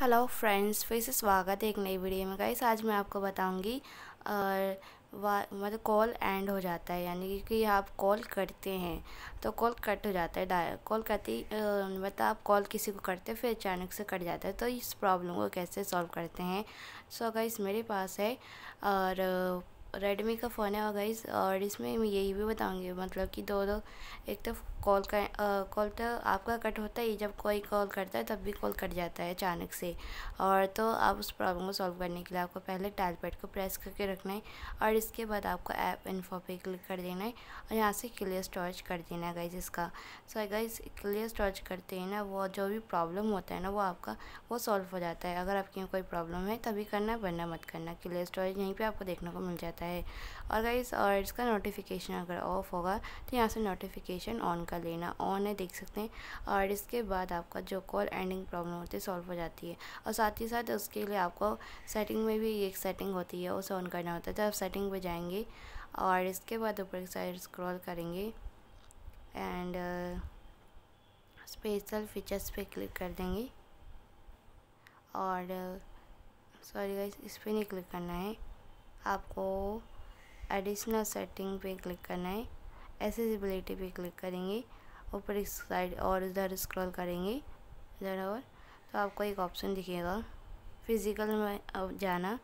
hello friends फिर से स्वागत है एक नई वीडियो में गाइस आज मैं आपको बताऊंगी और मतलब कॉल एंड हो जाता है यानी कि आप कॉल करते हैं तो कॉल कट हो जाता है कॉल करती मतलब आप कॉल किसी को करते हैं फिर अचानक से कट जाता है तो इस प्रॉब्लम को कैसे सॉल्व करते हैं सो so गाइस मेरे पास है और रेडमी का फ़ोन है गाइज़ और इसमें मैं यही भी बताऊँगी मतलब कि दो दो एक तो कॉल का कॉल तो आपका कट होता ही जब कोई कॉल करता है तब भी कॉल कट जाता है अचानक से और तो आप उस प्रॉब्लम को सॉल्व करने के लिए आपको पहले टाइल पैड को प्रेस करके रखना है और इसके बाद आपको ऐप इन्फो पे क्लिक कर देना है और यहाँ से क्लियर स्टोरेज कर देना है गाइज़ इसका so so, guys clear storage करते हैं ना वो जो भी प्रॉब्लम होता है ना वो आपका वो सॉल्व हो जाता है अगर आपकी कोई प्रॉब्लम है तभी करना वरना मत करना क्लियर स्टोरेज यहीं पर आपको देखने को मिल जाता है जाता है और गाइस और इसका नोटिफिकेशन अगर ऑफ होगा तो यहाँ से नोटिफिकेशन ऑन कर लेना ऑन है देख सकते हैं और इसके बाद आपका जो कॉल एंडिंग प्रॉब्लम होती है सॉल्व हो जाती है और साथ ही साथ उसके लिए आपको सेटिंग में भी एक सेटिंग होती है उसे ऑन करना होता है तो आप सेटिंग पर जाएंगे और इसके बाद ऊपर की साइड स्क्रॉल करेंगे एंड स्पेशल फीचर्स पे क्लिक कर देंगे और सॉरी uh, गाइस इस पर नहीं क्लिक करना है आपको एडिशनल सेटिंग पे क्लिक करना है एसेसिबिलिटी पे क्लिक करेंगे ऊपर इस साइड और इधर स्क्रॉल करेंगे इधर और तो आपको एक ऑप्शन दिखेगा फिज़िकल में जाना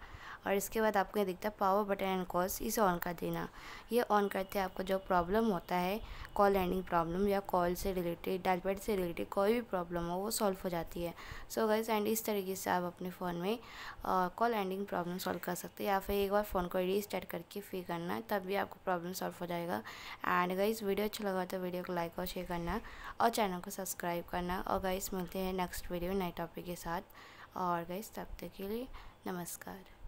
और इसके बाद आपको ये दिखता है पावर बटन एंड कॉल्स इसे ऑन कर देना ये ऑन करते आपको जो प्रॉब्लम होता है कॉल एंडिंग प्रॉब्लम या कॉल से रिलेटेड डायलपैड से रिलेटेड कोई भी प्रॉब्लम हो वो सॉल्व हो जाती है सो गाइस एंड इस तरीके से आप अपने फ़ोन में कॉल एंडिंग प्रॉब्लम सॉल्व कर सकते हैं या फिर एक बार फ़ोन को स्टार्ट करके फिर करना तब भी आपको प्रॉब्लम सॉल्व हो जाएगा एंड गाइज वीडियो अच्छा लगा तो वीडियो को लाइक और शेयर करना और चैनल को सब्सक्राइब करना और गाइस मिलते हैं नेक्स्ट वीडियो नए टॉपिक के साथ और गाइस तब तक के लिए नमस्कार